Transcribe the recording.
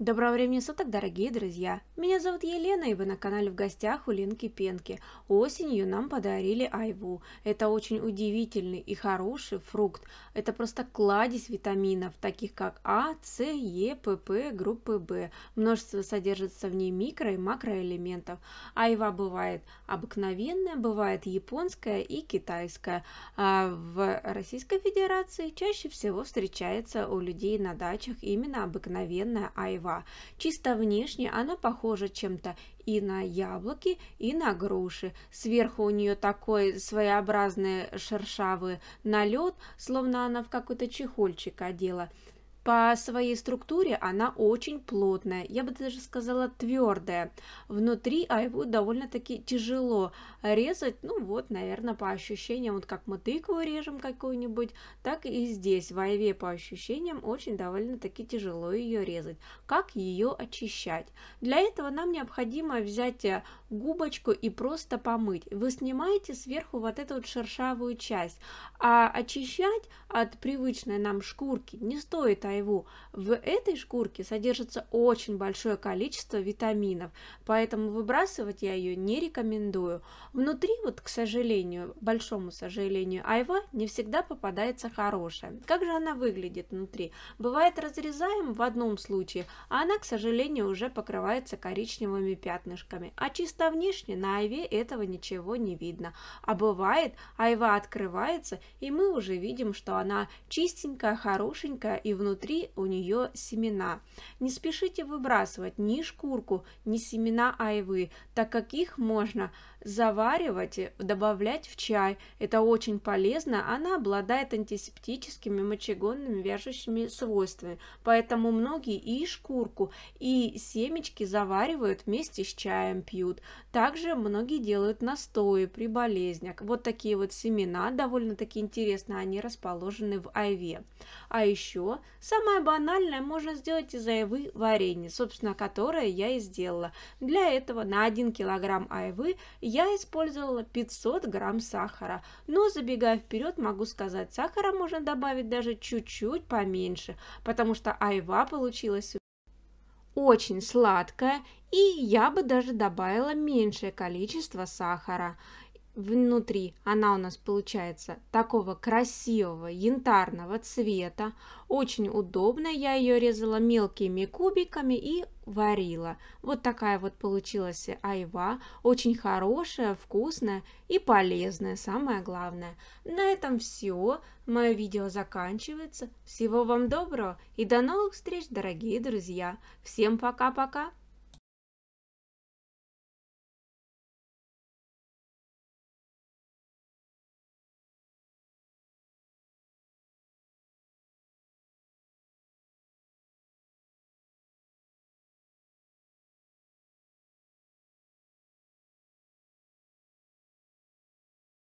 Доброго времени суток, дорогие друзья! Меня зовут Елена, и вы на канале в гостях у Ленки Пенки. Осенью нам подарили айву. Это очень удивительный и хороший фрукт. Это просто кладезь витаминов, таких как А, С, Е, ПП, группы В. Множество содержится в ней микро- и макроэлементов. Айва бывает обыкновенная, бывает японская и китайская. А в Российской Федерации чаще всего встречается у людей на дачах именно обыкновенная айва дерева. Чисто внешне она похожа чем-то и на яблоки, и на груши. Сверху у нее такой своеобразный шершавый налет, словно она в какой-то чехольчик одела. По своей структуре она очень плотная, я бы даже сказала твердая. Внутри айву довольно-таки тяжело резать, ну вот, наверное, по ощущениям, вот как мы тыкву режем какую-нибудь, так и здесь в айве по ощущениям очень довольно-таки тяжело ее резать. Как ее очищать? Для этого нам необходимо взять э, губочку и просто помыть. Вы снимаете сверху вот эту вот шершавую часть, а очищать от привычной нам шкурки не стоит а айву. В этой шкурке содержится очень большое количество витаминов, поэтому выбрасывать я ее не рекомендую. Внутри, вот, к сожалению, большому сожалению, айва не всегда попадается хорошая. Как же она выглядит внутри? Бывает разрезаем в одном случае, а она, к сожалению, уже покрывается коричневыми пятнышками. А чисто внешне на айве этого ничего не видно. А бывает, айва открывается, и мы уже видим, что она чистенькая, хорошенькая и внутри внутри у нее семена. Не спешите выбрасывать ни шкурку, ни семена айвы, так как их можно заваривать, добавлять в чай. Это очень полезно, она обладает антисептическими мочегонными вяжущими свойствами, поэтому многие и шкурку, и семечки заваривают вместе с чаем пьют. Также многие делают настои при болезнях. Вот такие вот семена, довольно-таки интересно, они расположены в айве. А еще Самое банальное можно сделать из айвы варенье, собственно, которое я и сделала. Для этого на 1 килограмм айвы я использовала 500 грамм сахара. Но забегая вперед, могу сказать, сахара можно добавить даже чуть-чуть поменьше, потому что айва получилась очень сладкая, и я бы даже добавила меньшее количество сахара внутри она у нас получается такого красивого янтарного цвета. Очень удобно, я ее резала мелкими кубиками и варила. Вот такая вот получилась айва, очень хорошая, вкусная и полезная, самое главное. На этом все, мое видео заканчивается. Всего вам доброго и до новых встреч, дорогие друзья. Всем пока-пока!